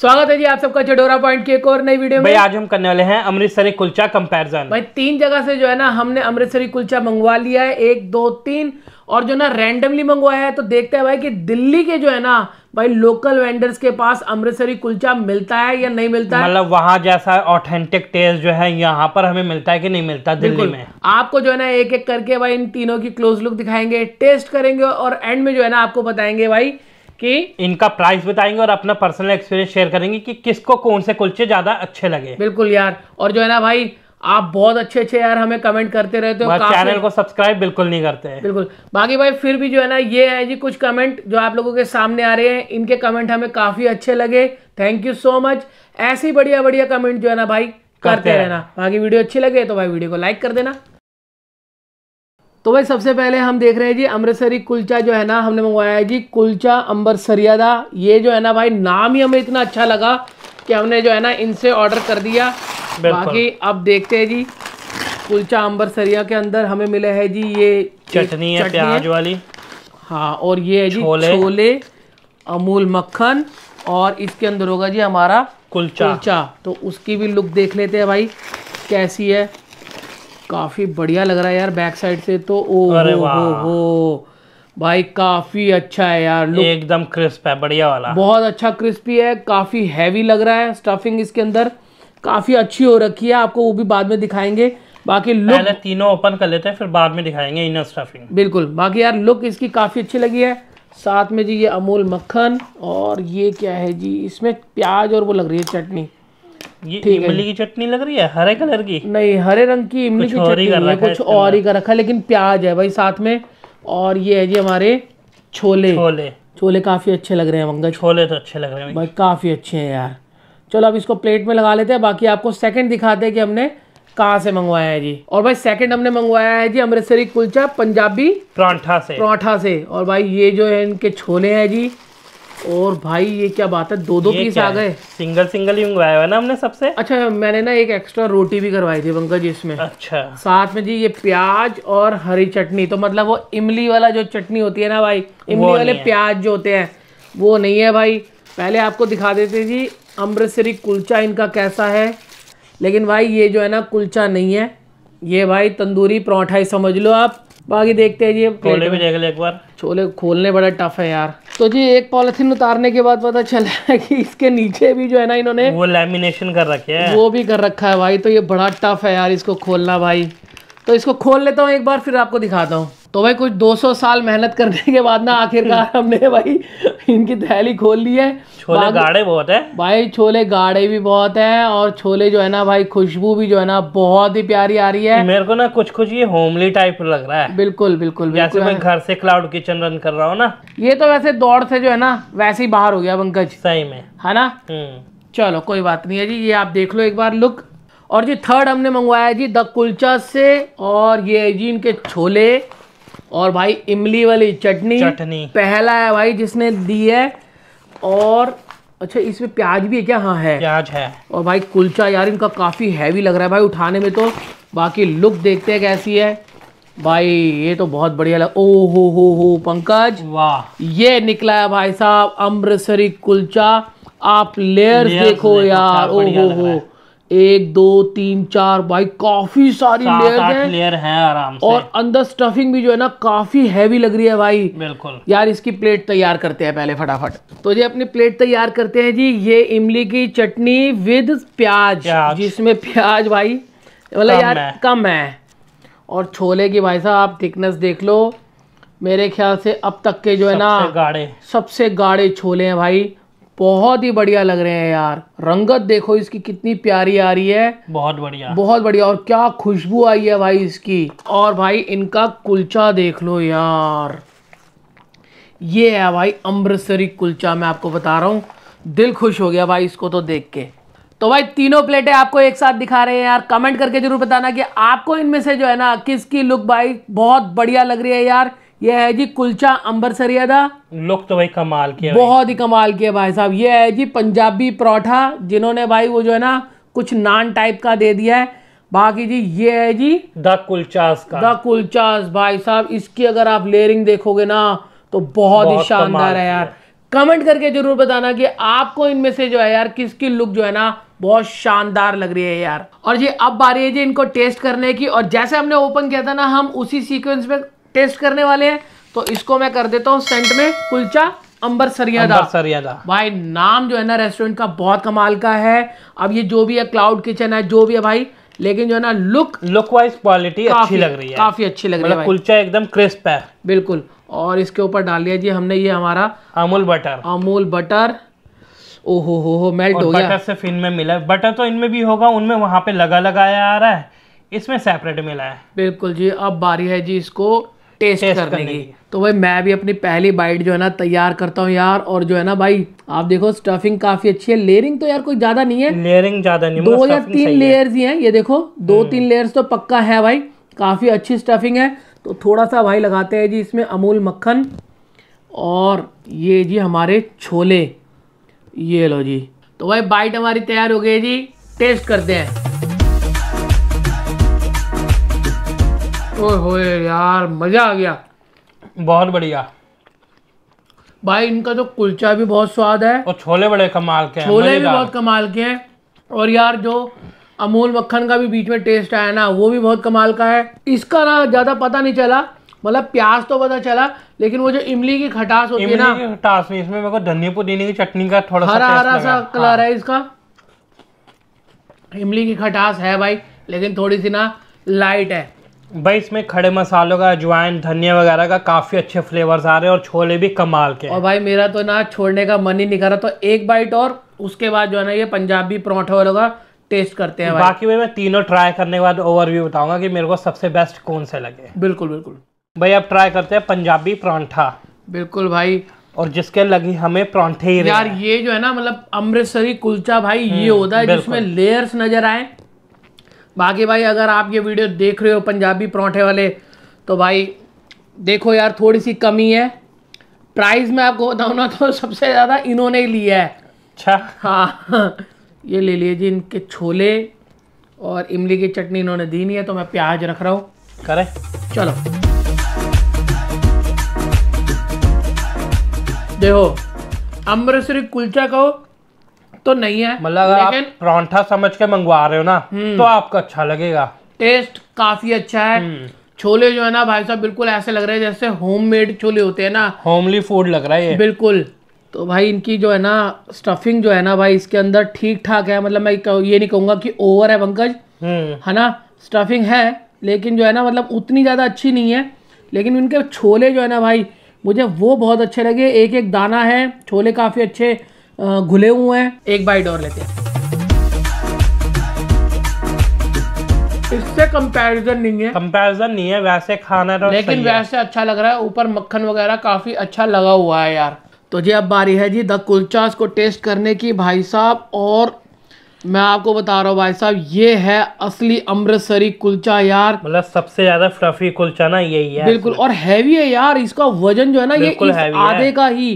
स्वागत है जी आप सबका चडोरा पॉइंट की एक और नई वीडियो में आज हम करने वाले हैं अमृतसरी कुलचा कंपैरिजन भाई तीन जगह से जो है ना हमने अमृतसरी कुलचा मंगवा लिया है एक दो तीन और जो ना रैंडमली मंगवाया है तो देखते हैं भाई कि दिल्ली के जो है ना भाई लोकल वेंडर्स के पास अमृतसरी कुलचा मिलता है या नहीं मिलता है मतलब वहां जैसा ऑथेंटिक टेस्ट जो है यहाँ पर हमें मिलता है कि नहीं मिलता दिल्ली में आपको जो है ना एक एक करके भाई इन तीनों की क्लोज लुक दिखाएंगे टेस्ट करेंगे और एंड में जो है ना आपको बताएंगे भाई कि इनका प्राइस बताएंगे और अपना पर्सनल एक्सपीरियंस शेयर करेंगे कि किसको कौन से कुलचे ज़्यादा अच्छे लगे बिल्कुल यार और जो है ना भाई आप बहुत अच्छे अच्छे यार हमें कमेंट करते रहते हो चैनल को सब्सक्राइब बिल्कुल नहीं करते हैं बिल्कुल बाकी भाई फिर भी जो है ना ये है जी कुछ कमेंट जो आप लोगों के सामने आ रहे हैं इनके कमेंट हमें काफी अच्छे लगे थैंक यू सो मच ऐसी बढ़िया बढ़िया कमेंट जो है ना भाई करते, करते रहना बाकी वीडियो अच्छी लगे तो भाई वीडियो को लाइक कर देना तो भाई सबसे पहले हम देख रहे हैं जी अमृतसरी कुलचा जो है ना हमने मंगवाया है जी कुलचा अम्बरसरिया सरियादा ये जो है ना भाई नाम ही हमें इतना अच्छा लगा कि हमने जो है ना इनसे ऑर्डर कर दिया बाकी अब देखते हैं जी कुलचा अम्बरसरिया सरिया के अंदर हमें मिले है जी ये चटनी है प्याज वाली हाँ और ये है जी छोले, छोले अमूल मक्खन और इसके अंदर होगा जी हमारा कुलचा कुलचा तो उसकी भी लुक देख लेते हैं भाई कैसी है काफी बढ़िया लग रहा है यार बैक साइड से तो ओ अरे हो, हो, हो भाई काफी अच्छा है यार एकदम क्रिस्प है बढ़िया वाला बहुत अच्छा क्रिस्पी है काफी हैवी लग रहा है स्टफिंग इसके अंदर काफी अच्छी हो रखी है आपको वो भी बाद में दिखाएंगे बाकी लुक पहले तीनों ओपन कर लेते हैं फिर बाद में दिखाएंगे इनर स्टफिंग बिल्कुल बाकी यार लुक इसकी काफी अच्छी लगी है साथ में जी ये अमूल मक्खन और ये क्या है जी इसमें प्याज और वो लग रही है चटनी ये इमली की चटनी लग रही है हरे कलर की नहीं हरे रंग की इमली की चटनी है कुछ और ही का रखा है लेकिन प्याज है भाई साथ में और ये है जी हमारे छोले छोले छोले काफी अच्छे लग रहे हैं मंगल छोले तो अच्छे लग रहे हैं भाई काफी अच्छे हैं यार चलो अब इसको प्लेट में लगा लेते हैं बाकी आपको सेकंड दिखाते हैं कि हमने कहाँ से मंगवाया है जी और भाई सेकंड हमने मंगवाया है जी अमृतसरी कुलचा पंजाबी पराठा से पराठा से और भाई ये जो है इनके छोले हैं जी और भाई ये क्या बात है दो दो पीस आ गए सिंगल सिंगल ही मंगवाया हुआ ना हमने सबसे अच्छा मैंने ना एक एक्स्ट्रा रोटी भी करवाई थी पंकज जी इसमें अच्छा साथ में जी ये प्याज और हरी चटनी तो मतलब वो इमली वाला जो चटनी होती है ना भाई इमली वाले प्याज जो होते हैं वो नहीं है भाई पहले आपको दिखा देते जी अमृतसरी कुल्चा इनका कैसा है लेकिन भाई ये जो है ना कुल्चा नहीं है ये भाई तंदूरी परौठा ही समझ लो आप बाकी देखते हैं जी छोले भी देख ले एक बार छोले खोलने बड़ा टफ है यार तो जी एक पॉलिथिन उतारने के बाद पता चला कि इसके नीचे भी जो है ना इन्होंने वो लेमिनेशन कर रखे है वो भी कर रखा है भाई तो ये बड़ा टफ है यार इसको खोलना भाई तो इसको खोल लेता हूँ एक बार फिर आपको दिखाता हूँ तो भाई कुछ 200 साल मेहनत करने के बाद ना आखिरकार हमने भाई इनकी थैली खोल ली है छोले गाढ़े बहुत है भाई छोले गाढ़े भी बहुत है और छोले जो है ना भाई खुशबू भी जो है ना बहुत ही प्यारी आ रही है मेरे को ना कुछ कुछ ये होमली टाइप लग रहा है बिल्कुल बिल्कुल, जैसे मैं घर से क्लाउड किचन रन कर रहा हूँ ना ये तो वैसे दौड़ से जो है ना वैसे ही बाहर हो गया पंकज सही में है ना हम्म। चलो कोई बात नहीं है जी ये आप देख लो एक बार लुक और जी थर्ड हमने मंगवाया जी द कुलचा से और ये जी इनके छोले और भाई इमली वाली चटनी चटनी पहला है भाई जिसने दी है और अच्छा इसमें प्याज भी है क्या हाँ है प्याज है और भाई कुलचा यार इनका काफ़ी हैवी लग रहा है भाई उठाने में तो बाकी लुक देखते हैं कैसी है भाई ये तो बहुत बढ़िया लग ओ हो हो हो पंकज वाह ये निकला है भाई साहब अमृतसरी कुलचा आप लेयर्स, देखो, देखो यार ओ हो हो एक दो तीन चार भाई काफी सारी लेयर हैं लेयर हैं आराम से और अंदर स्टफिंग भी जो है ना काफी हैवी लग रही है भाई बिल्कुल यार इसकी प्लेट तैयार करते हैं पहले फटाफट तो ये अपनी प्लेट तैयार करते हैं जी ये इमली की चटनी विद प्याज, प्याज। जिसमें प्याज भाई मतलब यार है। कम है और छोले की भाई साहब आप थिकनेस देख लो मेरे ख्याल से अब तक के जो है ना गाढ़े सबसे गाढ़े छोले हैं भाई बहुत ही बढ़िया लग रहे हैं यार रंगत देखो इसकी कितनी प्यारी आ रही है बहुत बढ़िया बहुत बढ़िया और क्या खुशबू आई है भाई इसकी और भाई इनका कुलचा देख लो यार ये है भाई अमृतसरी कुलचा मैं आपको बता रहा हूँ दिल खुश हो गया भाई इसको तो देख के तो भाई तीनों प्लेटें आपको एक साथ दिखा रहे हैं यार कमेंट करके जरूर बताना कि आपको इनमें से जो है ना किसकी लुक भाई बहुत बढ़िया लग रही है यार ये है जी कुलचा अंबर सरियादा लुक तो भाई कमाल के बहुत ही कमाल के भाई साहब ये है जी पंजाबी परोठा जिन्होंने भाई वो जो है ना कुछ नान टाइप का दे दिया है बाकी जी ये है जी द कुलचास का द कुलचास भाई साहब इसकी अगर आप लेयरिंग देखोगे ना तो बहुत, ही शानदार है यार कमेंट करके जरूर बताना कि आपको इनमें से जो है यार किसकी लुक जो है ना बहुत शानदार लग रही है यार और जी अब बारी है जी इनको टेस्ट करने की और जैसे हमने ओपन किया था ना हम उसी सीक्वेंस में टेस्ट करने वाले हैं तो इसको मैं कर देता हूँ सेंट में कुलचा अंबर सरियादा सरियादा भाई नाम जो है ना रेस्टोरेंट का बहुत कमाल का है अब ये जो भी है क्लाउड किचन है जो भी है भाई लेकिन जो है ना लुक लुक वाइज क्वालिटी अच्छी लग रही है काफी अच्छी लग रही है मतलब कुलचा एकदम क्रिस्प है बिल्कुल और इसके ऊपर डाल लिया जी हमने ये हमारा अमूल बटर अमूल बटर ओहो हो हो मेल्ट हो गया बटर सिर्फ इनमें मिला बटर तो इनमें भी होगा उनमें वहां पे लगा लगाया आ रहा है इसमें सेपरेट मिला है बिल्कुल जी अब बारी है जी इसको टेस्ट, टेस्ट करने, करने की।, तो भाई मैं भी अपनी पहली बाइट जो है ना तैयार करता हूँ यार और जो है ना भाई आप देखो स्टफिंग काफी अच्छी है लेयरिंग तो यार कोई ज्यादा नहीं है लेयरिंग ज्यादा नहीं मतलब दो या तीन लेयर्स ही है ये देखो दो हम्म। तीन लेयर्स तो पक्का है भाई काफी अच्छी स्टफिंग है तो थोड़ा सा भाई लगाते हैं जी इसमें अमूल मक्खन और ये जी हमारे छोले ये लो जी तो भाई बाइट हमारी तैयार हो गई जी टेस्ट करते हैं ओए होए यार मज़ा आ गया बहुत बढ़िया भाई इनका तो कुलचा भी बहुत स्वाद है और छोले बड़े कमाल के हैं छोले भी बहुत कमाल के हैं और यार जो अमूल मक्खन का भी बीच में टेस्ट आया ना वो भी बहुत कमाल का है इसका ना ज़्यादा पता नहीं चला मतलब प्याज तो पता चला लेकिन वो जो इमली की खटास होती है ना खटास नहीं इसमें मेरे धनिया पुदीने की चटनी का थोड़ा हरा हरा सा कलर है हाँ। इसका इमली की खटास है भाई लेकिन थोड़ी सी ना लाइट है भाई इसमें खड़े मसालों का अजवाइन धनिया वगैरह का काफ़ी अच्छे फ्लेवर्स आ रहे हैं और छोले भी कमाल के और भाई मेरा तो ना छोड़ने का मन ही नहीं कर रहा तो एक बाइट और उसके बाद जो है ना ये पंजाबी परौठा वालों का टेस्ट करते हैं बाकी भाई मैं तीनों ट्राई करने के बाद ओवरव्यू बताऊंगा कि मेरे को सबसे बेस्ट कौन से लगे बिल्कुल बिल्कुल भाई अब ट्राई करते हैं पंजाबी परांठा बिल्कुल भाई और जिसके लगी हमें परांठे ही यार ये जो है ना मतलब अमृतसरी कुलचा भाई ये होता है हम्म, जिसमें लेयर्स नजर आए बाकी भाई अगर आप ये वीडियो देख रहे हो पंजाबी परौठे वाले तो भाई देखो यार थोड़ी सी कमी है प्राइस में आपको बताऊँ ना तो सबसे ज़्यादा इन्होंने ही लिया है अच्छा हाँ ये ले लिए जी इनके छोले और इमली की चटनी इन्होंने दी नहीं है तो मैं प्याज रख रहा हूँ करें चलो देखो अमृतसरी कुलचा कहो तो नहीं है मतलब अगर आप परांठा समझ के मंगवा रहे हो ना हम्म। तो आपको अच्छा लगेगा टेस्ट काफी अच्छा है हम्म। छोले जो है ना भाई साहब बिल्कुल ऐसे लग रहे हैं जैसे होममेड छोले होते हैं ना होमली फूड लग रहा है ये बिल्कुल तो भाई इनकी जो है ना स्टफिंग जो है ना भाई इसके अंदर ठीक ठाक है मतलब मैं ये नहीं कहूंगा कि ओवर है पंकज हम्म। है ना स्टफिंग है लेकिन जो है ना मतलब उतनी ज़्यादा अच्छी नहीं है लेकिन इनके छोले जो है ना भाई मुझे वो बहुत अच्छे लगे एक एक दाना है छोले काफ़ी अच्छे घुले हुए हैं एक बाइट और लेते हैं इससे कंपैरिजन नहीं है कंपैरिजन नहीं है वैसे खाना तो लेकिन वैसे अच्छा लग रहा है ऊपर मक्खन वगैरह काफी अच्छा लगा हुआ है यार तो जी अब बारी है जी द कुलचा को टेस्ट करने की भाई साहब और मैं आपको बता रहा हूँ भाई साहब ये है असली अमृतसरी कुलचा यार मतलब सबसे ज्यादा फ्लफी कुलचा ना यही है बिल्कुल और हैवी है यार इसका वजन जो है ना ये आधे का ही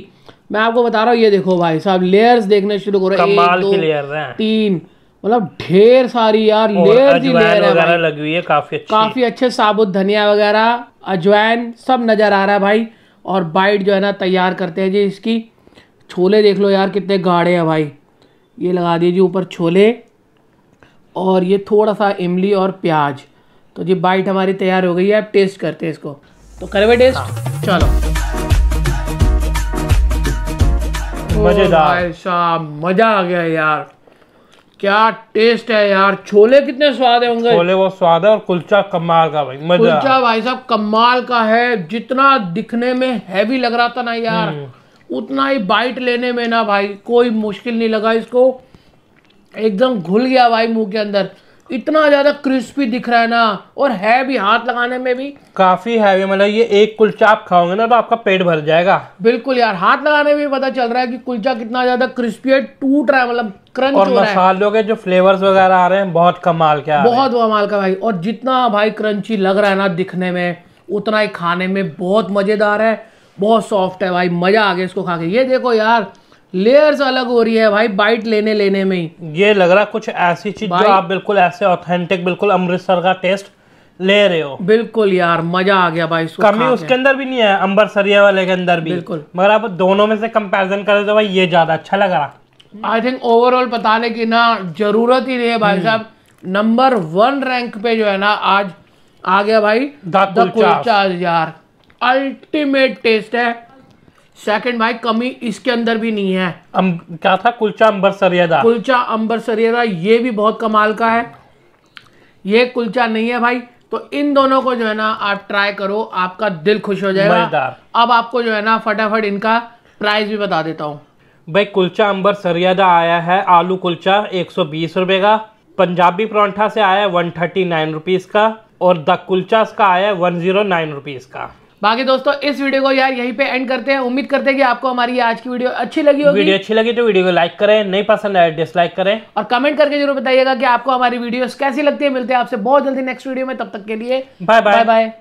मैं आपको बता रहा हूँ ये देखो भाई साहब लेयर्स देखने शुरू करो कमाल की लेयर है तीन मतलब ढेर सारी यार लेयर लगी हुई है काफी अच्छी काफी अच्छे साबुत धनिया वगैरह अजवाइन सब नजर आ रहा है भाई और बाइट जो है ना तैयार करते हैं जी इसकी छोले देख लो यार कितने गाढ़े हैं भाई ये लगा दीजिए ऊपर छोले और ये थोड़ा सा इमली और प्याज तो जी बाइट हमारी तैयार हो गई है अब टेस्ट करते हैं इसको तो करवे टेस्ट हाँ। चलो मजेदार साहब मजा आ गया यार क्या टेस्ट है यार छोले कितने स्वाद है होंगे छोले बहुत स्वाद है और कुलचा कमाल का भाई मजा कुलचा भाई साहब कमाल का है जितना दिखने में हैवी लग रहा था ना यार हम्म। उतना ही बाइट लेने में ना भाई कोई मुश्किल नहीं लगा इसको एकदम घुल गया भाई मुंह के अंदर इतना ज़्यादा क्रिस्पी दिख रहा है ना और है भी हाथ लगाने में भी काफ़ी हैवी मतलब ये एक कुलचा आप खाओगे ना तो आपका पेट भर जाएगा बिल्कुल यार हाथ लगाने में भी पता चल रहा है कि कुलचा कितना ज़्यादा क्रिस्पी है टूट रहा है मतलब क्रंच और है के जो फ्लेवर्स वगैरह आ रहे हैं बहुत कमाल के बहुत कमाल का भाई और जितना भाई क्रंची लग रहा है ना दिखने में उतना ही खाने में बहुत मज़ेदार है बहुत सॉफ्ट है भाई मज़ा आ गया इसको खा के ये देखो यार लेयर्स अलग हो रही है भाई बाइट लेने लेने में ही ये लग रहा कुछ ऐसी चीज जो आप बिल्कुल ऐसे ऑथेंटिक बिल्कुल अमृतसर का टेस्ट ले रहे हो बिल्कुल यार मजा आ गया भाई कमी उसके अंदर भी नहीं है अंबर सरिया वाले के अंदर भी बिल्कुल मगर आप दोनों में से कंपेरिजन करें तो भाई ये ज्यादा अच्छा लग रहा आई थिंक ओवरऑल बताने की ना जरूरत ही नहीं है भाई हम्म। साहब नंबर वन रैंक पे जो है ना आज आ गया भाई द कुलचा यार अल्टीमेट टेस्ट है सेकंड भाई कमी इसके अंदर भी नहीं है अम, क्या था कुलचा अंबर सरियादा कुलचा अंबर सरियादा ये भी बहुत कमाल का है ये कुलचा नहीं है भाई तो इन दोनों को जो है ना आप ट्राई करो आपका दिल खुश हो जाएगा अब आपको जो है ना फटाफट इनका प्राइस भी बता देता हूँ भाई कुलचा अंबर सरियादा आया है आलू कुलचा एक सौ का पंजाबी परौंठा से आया है वन थर्टी नाइन रुपीज़ का और द कुलचा का आया है वन जीरो नाइन रुपीज़ का बाकी दोस्तों इस वीडियो को यार यहीं पे एंड करते हैं उम्मीद करते हैं कि आपको हमारी आज की वीडियो अच्छी लगी होगी वीडियो अच्छी लगी तो वीडियो को लाइक करें नहीं पसंद आए डिसलाइक करें और कमेंट करके जरूर बताइएगा कि आपको हमारी वीडियोस कैसी लगती है मिलते हैं आपसे बहुत जल्दी नेक्स्ट वीडियो में तब तक के लिए बाय बाय बाय